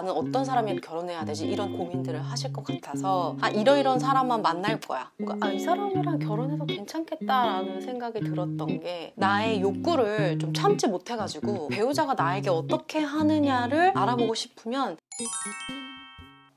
나는 어떤 사람이랑 결혼해야 되지 이런 고민들을 하실 것 같아서 아 이러이런 사람만 만날 거야 그러니까, 아이 사람이랑 결혼해서 괜찮겠다라는 생각이 들었던 게 나의 욕구를 좀 참지 못해가지고 배우자가 나에게 어떻게 하느냐를 알아보고 싶으면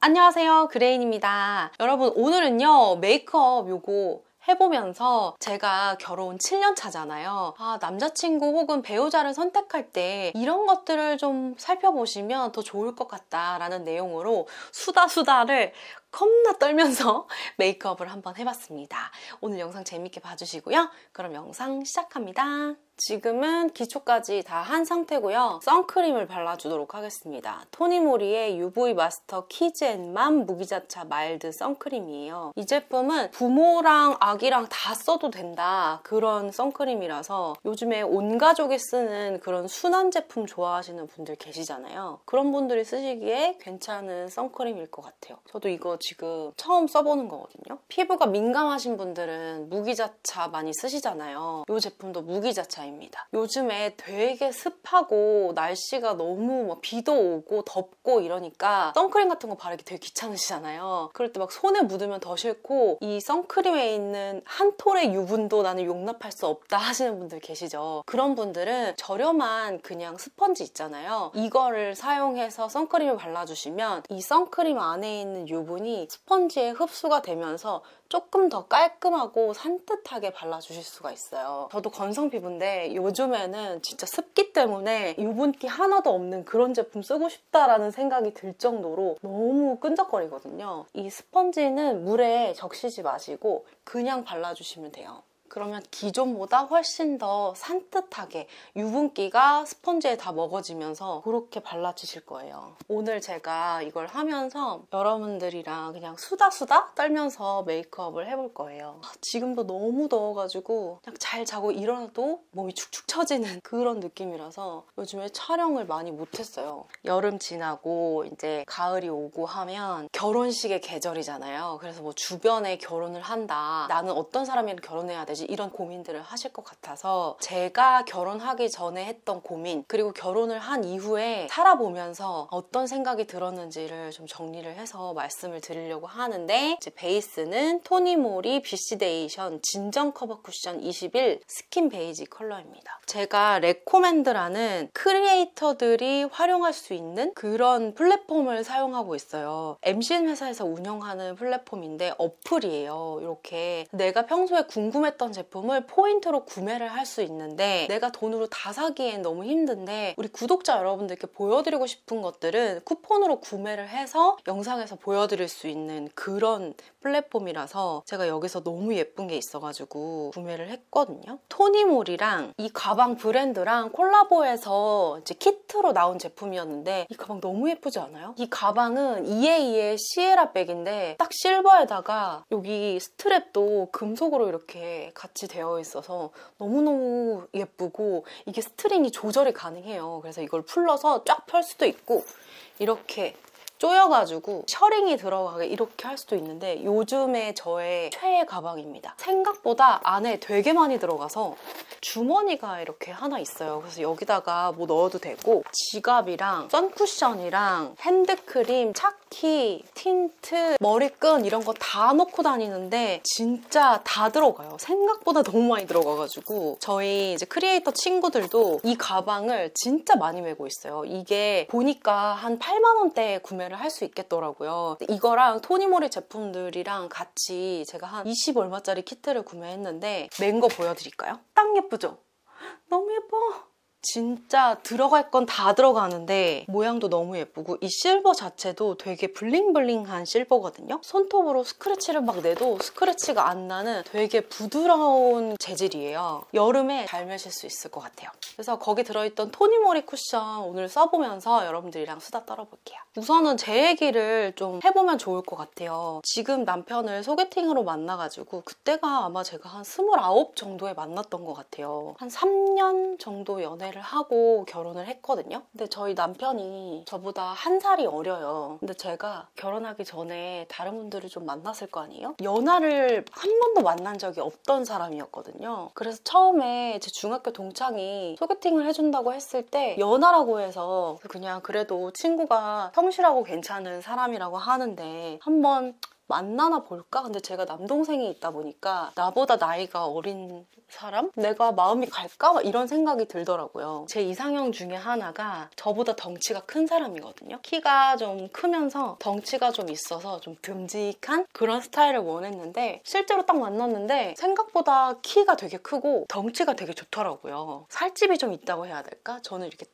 안녕하세요 그레인입니다 여러분 오늘은요 메이크업 요거 해보면서 제가 결혼 7년 차잖아요. 아, 남자친구 혹은 배우자를 선택할 때 이런 것들을 좀 살펴보시면 더 좋을 것 같다라는 내용으로 수다수다를 겁나 떨면서 메이크업을 한번 해봤습니다. 오늘 영상 재밌게 봐주시고요. 그럼 영상 시작합니다. 지금은 기초까지 다 한 상태고요. 선크림을 발라주도록 하겠습니다. 토니모리의 UV 마스터 키즈앤맘 무기자차 마일드 선크림이에요. 이 제품은 부모랑 아기랑 다 써도 된다 그런 선크림이라서 요즘에 온 가족이 쓰는 그런 순한 제품 좋아하시는 분들 계시잖아요. 그런 분들이 쓰시기에 괜찮은 선크림일 것 같아요. 저도 이거 지금 처음 써보는 거거든요. 피부가 민감하신 분들은 무기자차 많이 쓰시잖아요. 이 제품도 무기자차입니다. 요즘에 되게 습하고 날씨가 너무 비도 오고 덥고 이러니까 선크림 같은 거 바르기 되게 귀찮으시잖아요. 그럴 때 막 손에 묻으면 더 싫고 이 선크림에 있는 한 톨의 유분도 나는 용납할 수 없다 하시는 분들 계시죠. 그런 분들은 저렴한 그냥 스펀지 있잖아요. 이거를 사용해서 선크림을 발라주시면 이 선크림 안에 있는 유분이 성분이 스펀지에 흡수가 되면서 조금 더 깔끔하고 산뜻하게 발라주실 수가 있어요. 저도 건성 피부인데 요즘에는 진짜 습기 때문에 유분기 하나도 없는 그런 제품 쓰고 싶다라는 생각이 들 정도로 너무 끈적거리거든요. 이 스펀지는 물에 적시지 마시고 그냥 발라주시면 돼요. 그러면 기존보다 훨씬 더 산뜻하게 유분기가 스펀지에 다 먹어지면서 그렇게 발라주실 거예요. 오늘 제가 이걸 하면서 여러분들이랑 그냥 수다수다 떨면서 메이크업을 해볼 거예요. 지금도 너무 더워가지고 그냥 잘 자고 일어나도 몸이 축축 처지는 그런 느낌이라서 요즘에 촬영을 많이 못했어요. 여름 지나고 이제 가을이 오고 하면 결혼식의 계절이잖아요. 그래서 뭐 주변에 결혼을 한다. 나는 어떤 사람이랑 결혼해야 되지? 건지 이런 고민들을 하실 것 같아서 제가 결혼하기 전에 했던 고민 그리고 결혼을 한 이후에 살아보면서 어떤 생각이 들었는지를 좀 정리를 해서 말씀을 드리려고 하는데 이제 베이스는 토니모리 비시데이션 진정 커버 쿠션 21 스킨 베이지 컬러입니다. 제가 레코멘드라는 크리에이터들이 활용할 수 있는 그런 플랫폼을 사용하고 있어요. MCN 회사에서 운영하는 플랫폼인데 어플이에요. 이렇게 내가 평소에 궁금했던 구매 제품을 포인트로 구매를 할 수 있는데 내가 돈으로 다 사기엔 너무 힘든데 우리 구독자 여러분들께 보여드리고 싶은 것들은 쿠폰으로 구매를 해서 영상에서 보여드릴 수 있는 그런 플랫폼이라서 제가 여기서 너무 예쁜 게 있어가지고 구매를 했거든요. 토니몰이랑 이 가방 브랜드랑 콜라보해서 이제 키트로 나온 제품이었는데 이 가방 너무 예쁘지 않아요? 이 가방은 e 에이의 시에라 백인데 딱 실버에다가 여기 스트랩도 금속으로 이렇게 같이 되어 있어서 너무너무 예쁘고 이게 스트링이 조절이 가능해요. 그래서 이걸 풀러서 쫙 펼 수도 있고 이렇게 쪼여가지고 셔링이 들어가게 이렇게 할 수도 있는데 요즘에 저의 최애 가방입니다. 생각보다 안에 되게 많이 들어가서 주머니가 이렇게 하나 있어요. 그래서 여기다가 뭐 넣어도 되고 지갑이랑 선쿠션이랑 핸드크림, 차키, 틴트, 머리끈 이런 거 다 넣고 다니는데 진짜 다 들어가요. 생각보다 너무 많이 들어가가지고 저희 이제 크리에이터 친구들도 이 가방을 진짜 많이 메고 있어요. 이게 보니까 한 8만 원대에 구매를 구매를 할수 있겠더라고요. 이거랑 토니모리 제품들이랑 같이 제가 한 20 얼마짜리 키트를 구매했는데 맨거 보여드릴까요? 딱 예쁘죠? 너무 예뻐! 진짜 들어갈 건 다 들어가는데 모양도 너무 예쁘고 이 실버 자체도 되게 블링블링한 실버거든요. 손톱으로 스크래치를 막 내도 스크래치가 안 나는 되게 부드러운 재질이에요. 여름에 잘 매실 수 있을 것 같아요. 그래서 거기 들어있던 토니모리 쿠션 오늘 써보면서 여러분들이랑 수다 떨어볼게요. 우선은 제 얘기를 좀 해보면 좋을 것 같아요. 지금 남편을 소개팅으로 만나가지고 그때가 아마 제가 한 29 정도에 만났던 것 같아요. 한 3년 정도 연애 연애를 하고 결혼을 했거든요. 근데 저희 남편이 저보다 한 살이 어려요. 근데 제가 결혼하기 전에 다른 분들을 좀 만났을 거 아니에요? 연하를 한 번도 만난 적이 없던 사람이었거든요. 그래서 처음에 제 중학교 동창이 소개팅을 해준다고 했을 때 연하라고 해서 그냥 그래도 친구가 성실하고 괜찮은 사람이라고 하는데 한번 만나나 볼까? 근데 제가 남동생이 있다 보니까 나보다 나이가 어린 사람? 내가 마음이 갈까? 이런 생각이 들더라고요. 제 이상형 중에 하나가 저보다 덩치가 큰 사람이거든요. 키가 좀 크면서 덩치가 좀 있어서 좀 듬직한 그런 스타일을 원했는데 실제로 딱 만났는데 생각보다 키가 되게 크고 덩치가 되게 좋더라고요. 살집이 좀 있다고 해야 될까? 저는 이렇게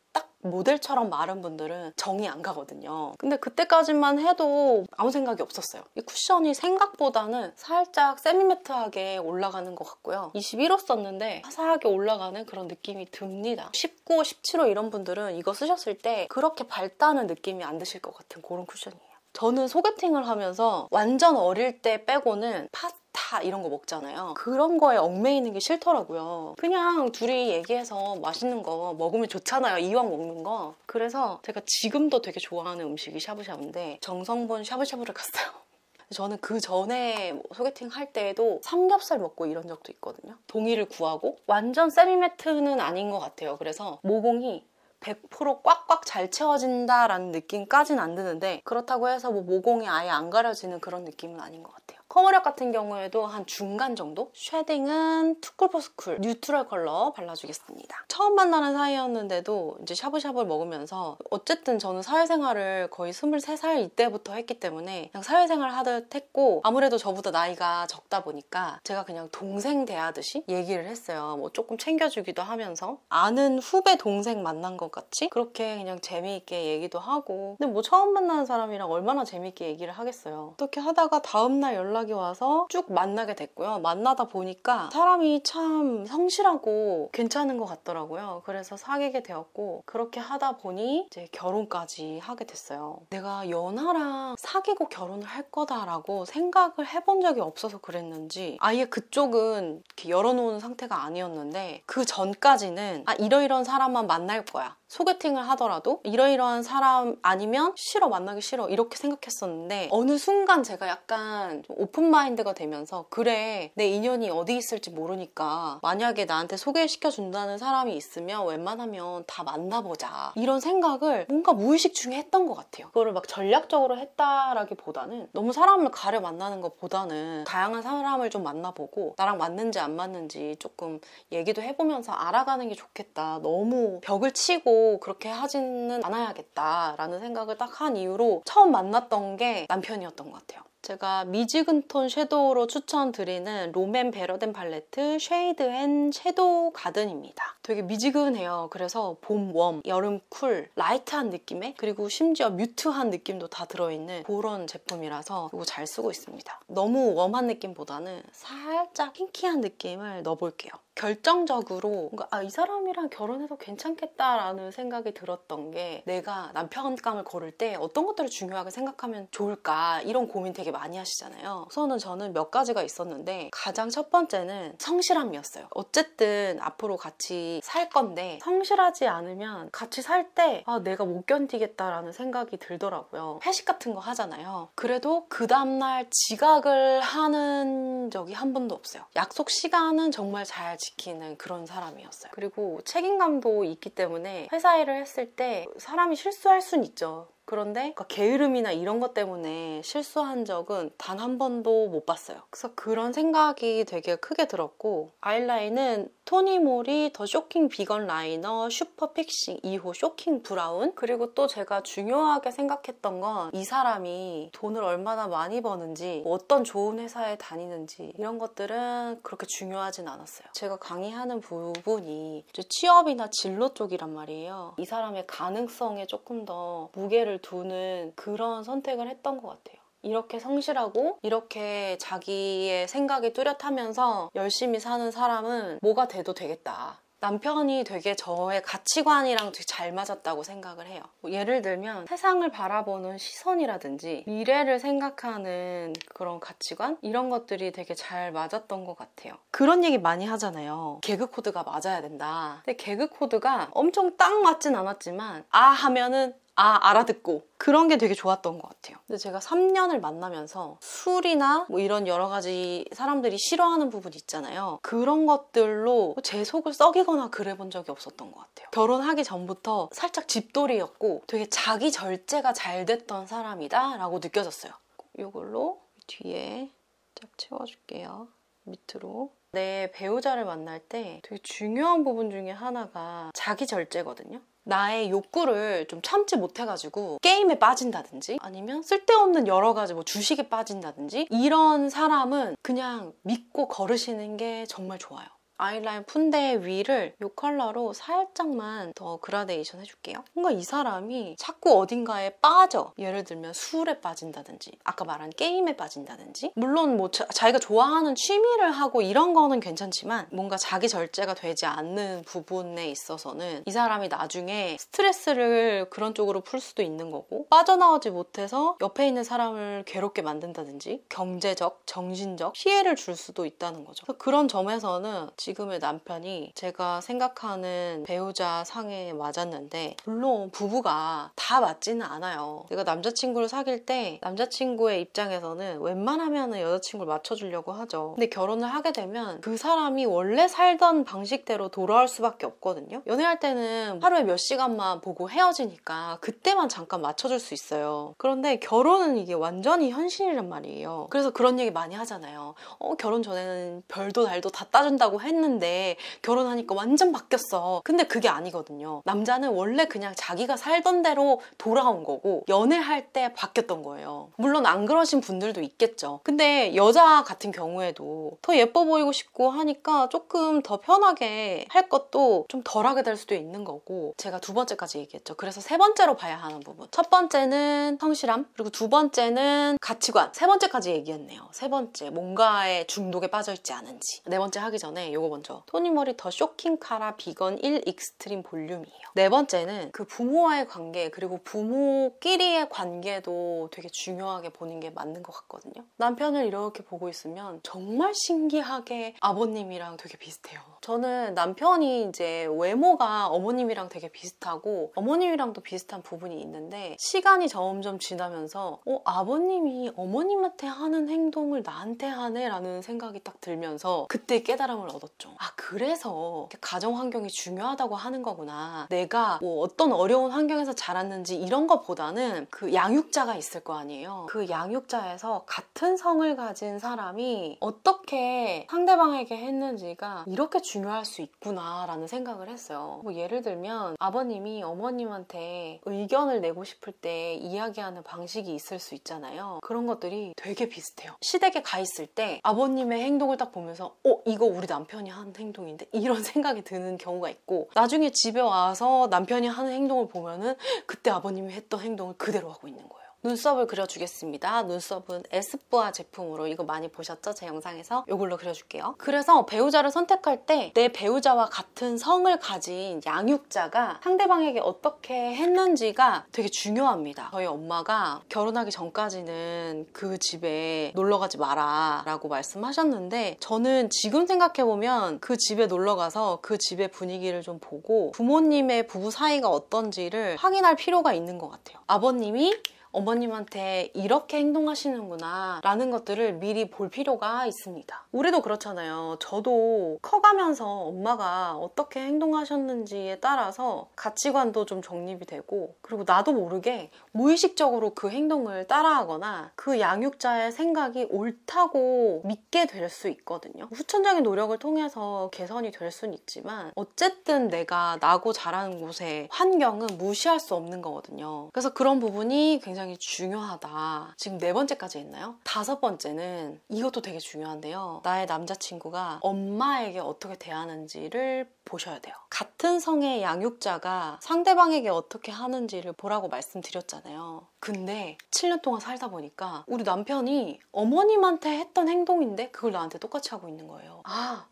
모델처럼 마른 분들은 정이 안 가거든요. 근데 그때까지만 해도 아무 생각이 없었어요. 이 쿠션이 생각보다는 살짝 세미매트하게 올라가는 것 같고요. 21호 썼는데 화사하게 올라가는 그런 느낌이 듭니다. 19, 17호 이런 분들은 이거 쓰셨을 때 그렇게 밝다는 느낌이 안 드실 것 같은 그런 쿠션이에요. 저는 소개팅을 하면서 완전 어릴 때 빼고는 파스 좋다 이런 거 먹잖아요. 음. 그런 거에 얽매이는 게 싫더라고요. 그냥 둘이 얘기해서 맛있는 거 먹으면 좋잖아요. 이왕 먹는 거. 그래서 제가 지금도 되게 좋아하는 음식이 샤브샤브인데 정성본 샤브샤브를 갔어요. 저는 그 전에 소개팅 할 때에도 삼겹살 먹고 이런 적도 있거든요. 동의를 구하고 완전 세미매트는 아닌 것 같아요. 그래서 모공이 100% 꽉꽉 잘 채워진다라는 느낌까지는 안 드는데 그렇다고 해서 뭐 모공이 아예 안 가려지는 그런 느낌은 아닌 것 같아요. 커머력 같은 경우에도 한 중간 정도? 쉐딩은 투쿨포스쿨 뉴트럴 컬러 발라주겠습니다. 처음 만나는 사이였는데도 이제 샤브샤브를 먹으면서 어쨌든 저는 사회생활을 거의 23살 이때부터 했기 때문에 그냥 사회생활 하듯 했고 아무래도 저보다 나이가 적다 보니까 제가 그냥 동생 대하듯이 얘기를 했어요. 뭐 조금 챙겨주기도 하면서 아는 후배 동생 만난 것 같이 그렇게 그냥 재미있게 얘기도 하고 근데 뭐 처음 만나는 사람이랑 얼마나 재미있게 얘기를 하겠어요. 어떻게 하다가 다음날 연락 연락이 와서 쭉 만나게 됐고요. 만나다 보니까 사람이 참 성실하고 괜찮은 것 같더라고요. 그래서 사귀게 되었고 그렇게 하다 보니 이제 결혼까지 하게 됐어요. 내가 연하랑 사귀고 결혼을 할 거다라고 생각을 해본 적이 없어서 그랬는지 아예 그쪽은 이렇게 열어놓은 상태가 아니었는데 그 전까지는 아이러이런 사람만 만날 거야. 소개팅을 하더라도 이러이러한 사람 아니면 싫어 만나기 싫어 이렇게 생각했었는데 어느 순간 제가 약간 오픈마인드가 되면서 그래 내 인연이 어디 있을지 모르니까 만약에 나한테 소개시켜 준다는 사람이 있으면 웬만하면 다 만나보자 이런 생각을 뭔가 무의식 중에 했던 것 같아요 그거를 막 전략적으로 했다라기보다는 너무 사람을 가려 만나는 것보다는 다양한 사람을 좀 만나보고 나랑 맞는지 안 맞는지 조금 얘기도 해보면서 알아가는 게 좋겠다 너무 벽을 치고 그렇게 하지는 않아야겠다라는 생각을 딱 한 이후로 처음 만났던 게 남편이었던 것 같아요. 제가 미지근 톤 섀도우로 추천드리는 롬앤 베러덴 팔레트 쉐이드 앤 섀도우 가든입니다. 되게 미지근해요. 그래서 봄 웜, 여름 쿨, 라이트한 느낌에 그리고 심지어 뮤트한 느낌도 다 들어있는 그런 제품이라서 이거 잘 쓰고 있습니다. 너무 웜한 느낌보다는 살짝 킹키한 느낌을 넣어볼게요. 결정적으로 아, 이 사람이랑 결혼해서 괜찮겠다라는 생각이 들었던 게 내가 남편감을 걸를때 어떤 것들을 중요하게 생각하면 좋을까 이런 고민 되게 많이 하시잖아요. 우선은 저는 몇 가지가 있었는데 가장 첫 번째는 성실함이었어요. 어쨌든 앞으로 같이 살 건데 성실하지 않으면 같이 살 때 아, 내가 못 견디겠다라는 생각이 들더라고요. 회식 같은 거 하잖아요. 그래도 그 다음날 지각을 하는 적이 한 번도 없어요. 약속 시간은 정말 잘 지키는 그런 사람이었어요. 그리고 책임감도 있기 때문에 회사 일을 했을 때 사람이 실수할 순 있죠. 그런데 그러니까 게으름이나 이런 것 때문에 실수한 적은 단 한 번도 못 봤어요. 그래서 그런 생각이 되게 크게 들었고 아이라인은 토니몰이 더 쇼킹 비건 라이너 슈퍼 픽싱 2호 쇼킹 브라운 그리고 또 제가 중요하게 생각했던 건 이 사람이 돈을 얼마나 많이 버는지 뭐 어떤 좋은 회사에 다니는지 이런 것들은 그렇게 중요하진 않았어요. 제가 강의하는 부분이 취업이나 진로 쪽이란 말이에요. 이 사람의 가능성에 조금 더 무게를 가치를 두는 그런 선택을 했던 것 같아요. 이렇게 성실하고 이렇게 자기의 생각이 뚜렷하면서 열심히 사는 사람은 뭐가 돼도 되겠다. 남편이 되게 저의 가치관이랑 되게 잘 맞았다고 생각을 해요. 뭐 예를 들면 세상을 바라보는 시선이라든지 미래를 생각하는 그런 가치관? 이런 것들이 되게 잘 맞았던 것 같아요. 그런 얘기 많이 하잖아요. 개그 코드가 맞아야 된다. 근데 개그 코드가 엄청 딱 맞진 않았지만 아 하면은 아 알아듣고 그런 게 되게 좋았던 것 같아요. 근데 제가 3년을 만나면서 술이나 뭐 이런 여러 가지 사람들이 싫어하는 부분 있잖아요. 그런 것들로 제 속을 썩이거나 그래 본 적이 없었던 것 같아요. 결혼하기 전부터 살짝 집돌이였고 되게 자기 절제가 잘 됐던 사람이다 라고 느껴졌어요. 이걸로 뒤에 쫙 채워줄게요. 밑으로 내 배우자를 만날 때 되게 중요한 부분 중에 하나가 자기 절제거든요. 나의 욕구를 좀 참지 못해가지고 게임에 빠진다든지 아니면 쓸데없는 여러 가지 뭐 주식에 빠진다든지 이런 사람은 그냥 믿고 걸으시는 게 정말 좋아요. 아이라인 푼대 위를 이 컬러로 살짝만 더 그라데이션 해줄게요. 뭔가 이 사람이 자꾸 어딘가에 빠져. 예를 들면 술에 빠진다든지 아까 말한 게임에 빠진다든지 물론 뭐 자, 자기가 좋아하는 취미를 하고 이런 거는 괜찮지만 뭔가 자기 절제가 되지 않는 부분에 있어서는 이 사람이 나중에 스트레스를 그런 쪽으로 풀 수도 있는 거고 빠져나오지 못해서 옆에 있는 사람을 괴롭게 만든다든지 경제적, 정신적 피해를 줄 수도 있다는 거죠. 그런 점에서는 지금의 남편이 제가 생각하는 배우자 상에 맞았는데 물론 부부가 다 맞지는 않아요. 내가 남자친구를 사귈 때 남자친구의 입장에서는 웬만하면 여자친구를 맞춰주려고 하죠. 근데 결혼을 하게 되면 그 사람이 원래 살던 방식대로 돌아올 수밖에 없거든요. 연애할 때는 하루에 몇 시간만 보고 헤어지니까 그때만 잠깐 맞춰줄 수 있어요. 그런데 결혼은 이게 완전히 현실이란 말이에요. 그래서 그런 얘기 많이 하잖아요. 어, 결혼 전에는 별도 달도 다 따준다고 했는데 했는데 결혼하니까 완전 바뀌었어. 근데 그게 아니거든요. 남자는 원래 그냥 자기가 살던 대로 돌아온 거고 연애할 때 바뀌었던 거예요. 물론 안 그러신 분들도 있겠죠. 근데 여자 같은 경우에도 더 예뻐 보이고 싶고 하니까 조금 더 편하게 할 것도 좀 덜하게 될 수도 있는 거고 제가 두 번째까지 얘기했죠. 그래서 세 번째로 봐야 하는 부분. 첫 번째는 성실함 그리고 두 번째는 가치관 세 번째까지 얘기했네요. 세 번째 뭔가에 중독에 빠져 있지 않은지 네 번째 하기 전에 요 먼저 토니머리더 쇼킹 카라 비건 1 익스트림 볼륨이에요. 네 번째는 그 부모와의 관계 그리고 부모끼리의 관계도 되게 중요하게 보는 게 맞는 것 같거든요. 남편을 이렇게 보고 있으면 정말 신기하게 아버님이랑 되게 비슷해요. 저는 남편이 이제 외모가 어머님이랑 되게 비슷하고 어머님이랑도 비슷한 부분이 있는데 시간이 점점 지나면서 어, 아버님이 어머님한테 하는 행동을 나한테 하네라는 생각이 딱 들면서 그때 깨달음을 얻었죠. 걱정. 아 그래서 가정 환경이 중요하다고 하는 거구나. 내가 뭐 어떤 어려운 환경에서 자랐는지 이런 것보다는 그 양육자가 있을 거 아니에요. 그 양육자에서 같은 성을 가진 사람이 어떻게 상대방에게 했는지가 이렇게 중요할 수 있구나라는 생각을 했어요. 뭐 예를 들면 아버님이 어머님한테 의견을 내고 싶을 때 이야기하는 방식이 있을 수 있잖아요. 그런 것들이 되게 비슷해요. 시댁에 가 있을 때 아버님의 행동을 딱 보면서 어 이거 우리 남편이 남편이 한 행동인데 이런 생각이 드는 경우가 있고 나중에 집에 와서 남편이 하는 행동을 보면은 그때 아버님이 했던 행동을 그대로 하고 있는 거예요. 눈썹을 그려주겠습니다. 눈썹은 에스쁘아 제품으로 이거 많이 보셨죠? 제 영상에서 이걸로 그려줄게요. 그래서 배우자를 선택할 때 내 배우자와 같은 성을 가진 양육자가 상대방에게 어떻게 했는지가 되게 중요합니다. 저희 엄마가 결혼하기 전까지는 그 집에 놀러가지 마라 라고 말씀하셨는데 저는 지금 생각해보면 그 집에 놀러가서 그 집의 분위기를 좀 보고 부모님의 부부 사이가 어떤지를 확인할 필요가 있는 것 같아요. 아버님이 어머님한테 이렇게 행동하시는구나 라는 것들을 미리 볼 필요가 있습니다. 올해도 그렇잖아요. 저도 커가면서 엄마가 어떻게 행동하셨는지에 따라서 가치관도 좀 정립이 되고 그리고 나도 모르게 무의식적으로 그 행동을 따라하거나 그 양육자의 생각이 옳다고 믿게 될 수 있거든요. 후천적인 노력을 통해서 개선이 될 수는 있지만 어쨌든 내가 나고 자라는 곳의 환경은 무시할 수 없는 거거든요. 그래서 그런 부분이 굉장히 굉장히 중요하다. 지금 네 번째까지 했나요? 다섯 번째는 이것도 되게 중요한데요. 나의 남자친구가 엄마에게 어떻게 대하는지를 보셔야 돼요. 같은 성의 양육자가 상대방에게 어떻게 하는지를 보라고 말씀드렸잖아요. 근데 7년 동안 살다 보니까 우리 남편이 어머님한테 했던 행동인데 그걸 나한테 똑같이 하고 있는 거예요. 아,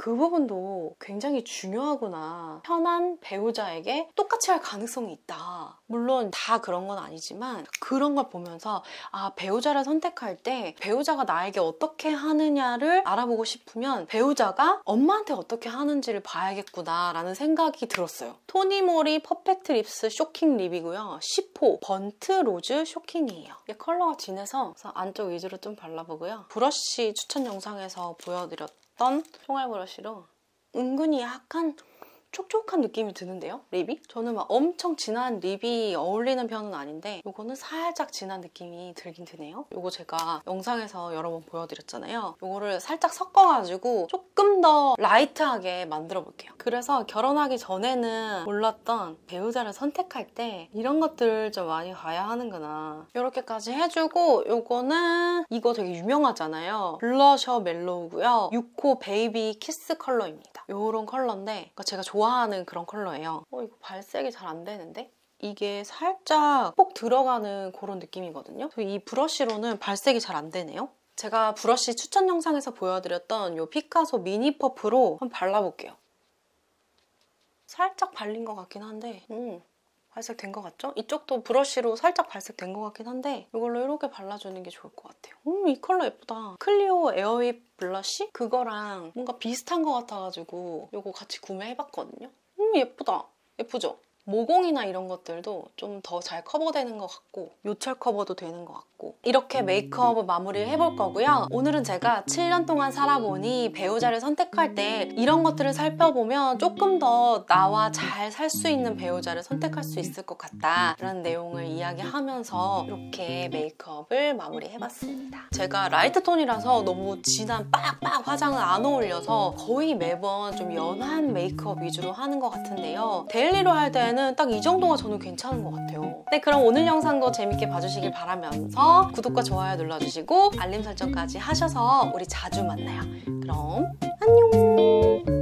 그 부분도 굉장히 중요하구나. 편한 배우자에게 똑같이 할 가능성이 있다. 물론 다 그런 건 아니지만 그런 걸 보면서 아, 배우자를 선택할 때 배우자가 나에게 어떻게 하느냐를 알아보고 싶으면 배우자가 엄마한테 어떻게 하는지를 봐야겠구나라는 생각이 들었어요. 토니모리 퍼펙트 립스 쇼킹 립이고요. 10호 번트 로즈 쇼킹이에요. 컬러가 진해서 안쪽 위주로 좀 발라보고요. 브러쉬 추천 영상에서 보여드렸던 썼던 총알 브러쉬로 은근히 약한 촉촉한 느낌이 드는데요, 립이? 저는 막 엄청 진한 립이 어울리는 편은 아닌데 이거는 살짝 진한 느낌이 들긴 드네요. 이거 제가 영상에서 여러 번 보여드렸잖아요. 이거를 살짝 섞어가지고 조금 더 라이트하게 만들어볼게요. 그래서 결혼하기 전에는 몰랐던 배우자를 선택할 때 이런 것들 좀 많이 봐야 하는구나. 이렇게까지 해주고 이거는 이거 되게 유명하잖아요. 블러셔 멜로우고요. 6호 베이비 키스 컬러입니다. 이런 컬러인데 그러니까 제가 좋아하는 그런 컬러예요. 어 이거 발색이 잘 안 되는데? 이게 살짝 폭 들어가는 그런 느낌이거든요. 이 브러쉬로는 발색이 잘 안 되네요. 제가 브러쉬 추천 영상에서 보여드렸던 이 피카소 미니 퍼프로 한번 발라볼게요. 살짝 발린 것 같긴 한데 음, 발색된 것 같죠? 이쪽도 브러쉬로 살짝 발색된 것 같긴 한데 이걸로 이렇게 발라주는 게 좋을 것 같아요. 음, 이 컬러 예쁘다. 클리오 에어윕 블러쉬? 그거랑 뭔가 비슷한 것 같아가지고 이거 같이 구매해봤거든요. 음, 예쁘다. 예쁘죠? 모공이나 이런 것들도 좀 더 잘 커버되는 것 같고 요철 커버도 되는 것 같고 이렇게 음, 메이크업을 음. 마무리를 해볼 거고요. 오늘은 제가 7년 동안 살아보니 배우자를 선택할 때 이런 것들을 살펴보면 조금 더 나와 잘 살 수 있는 배우자를 선택할 수 있을 것 같다 그런 내용을 이야기하면서 이렇게 메이크업을 마무리해봤습니다. 제가 라이트 톤이라서 너무 진한 빡빡 화장을 안 어울려서 거의 매번 좀 연한 메이크업 위주로 하는 것 같은데요. 데일리로 할때 때는 딱이 정도가 저는 괜찮은 것 같아요. 네, 그럼 오늘 영상도 재밌게 봐주시길 바라면서 구독과 좋아요 눌러주시고 알림 설정까지 하셔서 우리 자주 만나요. 그럼 안녕!